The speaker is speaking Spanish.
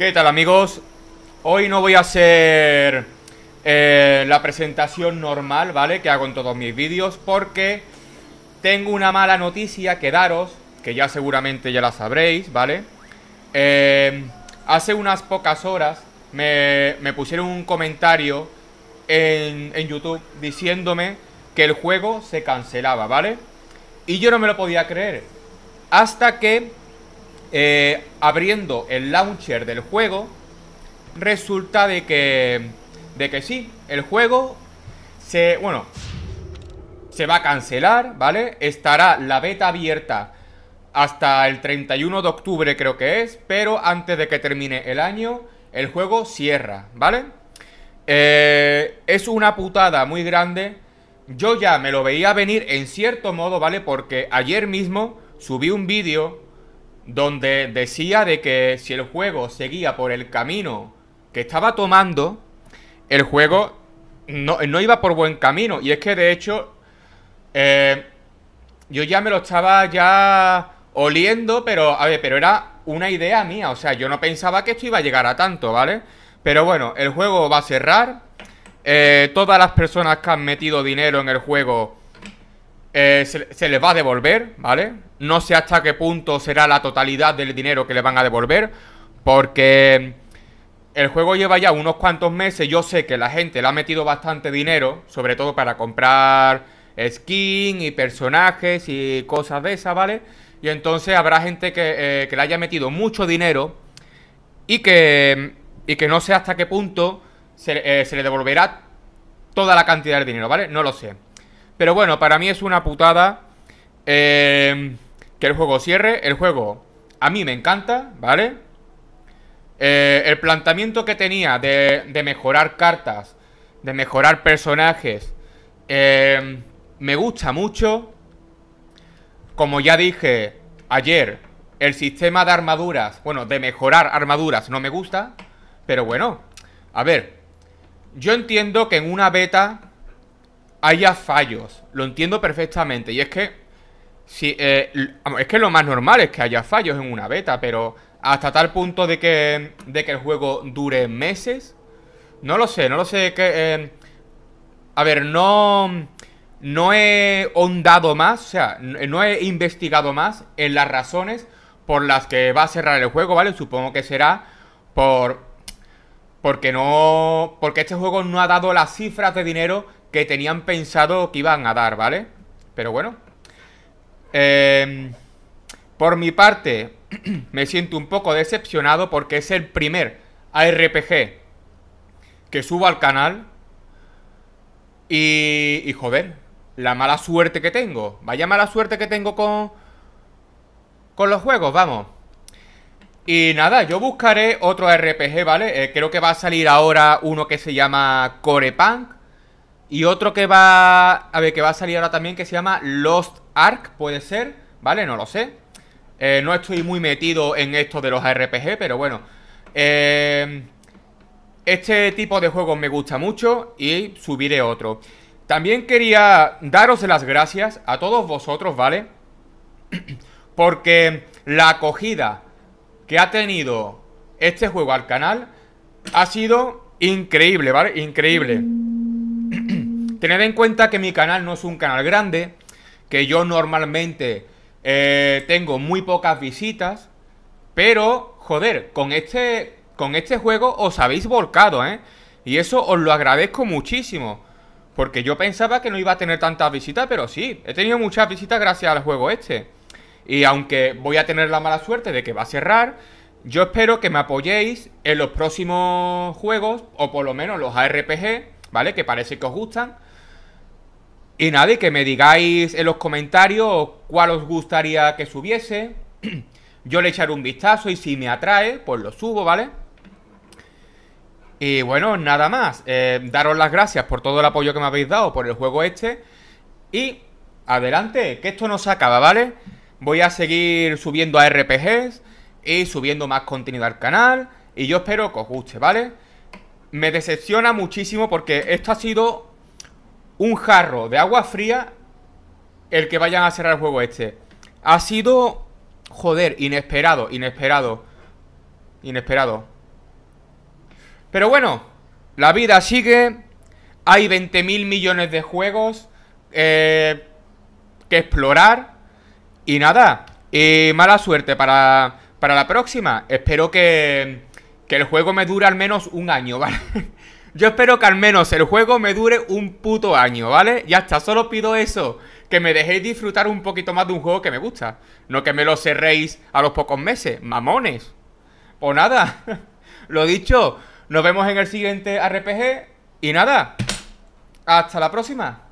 ¿Qué tal amigos? Hoy no voy a hacer eh, la presentación normal, ¿vale? Que hago en todos mis vídeos porque tengo una mala noticia que daros, que ya seguramente ya la sabréis, ¿vale? Eh, hace unas pocas horas me, pusieron un comentario en, en YouTube diciéndome que el juego se cancelaba, ¿vale? Y yo no me lo podía creer. Hasta que eh, abriendo el launcher del juego, resulta de que, de que sí, el juego se, bueno, se va a cancelar, ¿vale? Estará la beta abierta hasta el 31 de octubre creo que es, pero antes de que termine el año, el juego cierra, ¿vale? Eh, es una putada muy grande. Yo ya me lo veía venir en cierto modo, ¿vale? Porque ayer mismo subí un vídeo donde decía de que si el juego seguía por el camino que estaba tomando, el juego no, iba por buen camino. Y es que de hecho, eh, yo ya me lo estaba ya oliendo, pero pero era una idea mía. O sea, yo no pensaba que esto iba a llegar a tanto, ¿vale? Pero bueno, el juego va a cerrar. Eh, todas las personas que han metido dinero en el juego eh, se, les va a devolver, ¿vale? No sé hasta qué punto será la totalidad del dinero que le van a devolver, porque el juego lleva ya unos cuantos meses. Yo sé que la gente le ha metido bastante dinero, sobre todo para comprar skin y personajes y cosas de esa, ¿vale? Y entonces habrá gente eh, que, le haya metido mucho dinero y que, y que no sé hasta qué punto se, eh, se le devolverá toda la cantidad de dinero, ¿vale? No lo sé. Pero bueno, para mí es una putada eh, que el juego cierre. El juego a mí me encanta, ¿vale? Eh, el planteamiento que tenía de, mejorar cartas, de mejorar personajes, eh, me gusta mucho. Como ya dije ayer, el sistema de armaduras, bueno, de mejorar armaduras no me gusta, pero bueno, a ver, yo entiendo que en una beta haya fallos. Lo entiendo perfectamente. Y es que. Si, eh, es que lo más normal es que haya fallos en una beta, pero hasta tal punto de que, de que el juego dure meses. No lo sé, no lo sé. Que, eh, a ver, no. No he hondado más, o sea, no he investigado más en las razones por las que va a cerrar el juego, ¿vale? Supongo que será por, porque no. Porque este juego no ha dado las cifras de dinero que tenían pensado que iban a dar, ¿vale? Pero bueno. Em, por mi parte, me siento un poco decepcionado porque es el primer ARPG que subo al canal. Y, y joder, la mala suerte que tengo. Vaya mala suerte que tengo con, con los juegos, vamos. Y nada, yo buscaré otro RPG, ¿vale? Eh, creo que va a salir ahora uno que se llama Corepunk. Y otro que va. A ver, que va a salir ahora también que se llama Lost Ark, puede ser, ¿vale? No lo sé. Eh, no estoy muy metido en esto de los RPG, pero bueno. Eh, este tipo de juegos me gusta mucho y subiré otro. También quería daros las gracias a todos vosotros, ¿vale? Porque la acogida que ha tenido este juego al canal ha sido increíble, ¿vale? Increíble. Tened en cuenta que mi canal no es un canal grande, que yo normalmente eh, tengo muy pocas visitas, pero, joder, con este, con este juego os habéis volcado, ¿eh? Y eso os lo agradezco muchísimo. Porque yo pensaba que no iba a tener tantas visitas, pero sí, he tenido muchas visitas gracias al juego este. Y aunque voy a tener la mala suerte de que va a cerrar, yo espero que me apoyéis en los próximos juegos, o por lo menos los ARPG, ¿vale? Que parece que os gustan. Y nada, que me digáis en los comentarios cuál os gustaría que subiese. Yo le echaré un vistazo y si me atrae, pues lo subo, ¿vale? Y bueno, nada más. Eh, daros las gracias por todo el apoyo que me habéis dado por el juego este. Y adelante, que esto no se acaba, ¿vale? Voy a seguir subiendo a RPGs y subiendo más contenido al canal. Y yo espero que os guste, ¿vale? Me decepciona muchísimo porque esto ha sido un jarro de agua fría el que vayan a cerrar el juego este. Ha sido, joder, inesperado, inesperado, inesperado. Pero bueno, la vida sigue. Hay 20.000 millones de juegos eh, que explorar. Y nada, y eh, mala suerte para, la próxima. Espero que, el juego me dure al menos un año, ¿vale? Yo espero que al menos el juego me dure un puto año, ¿vale? Y hasta solo pido eso, que me dejéis disfrutar un poquito más de un juego que me gusta. No que me lo cerréis a los pocos meses, mamones. O nada, lo dicho, nos vemos en el siguiente RPG y nada, hasta la próxima.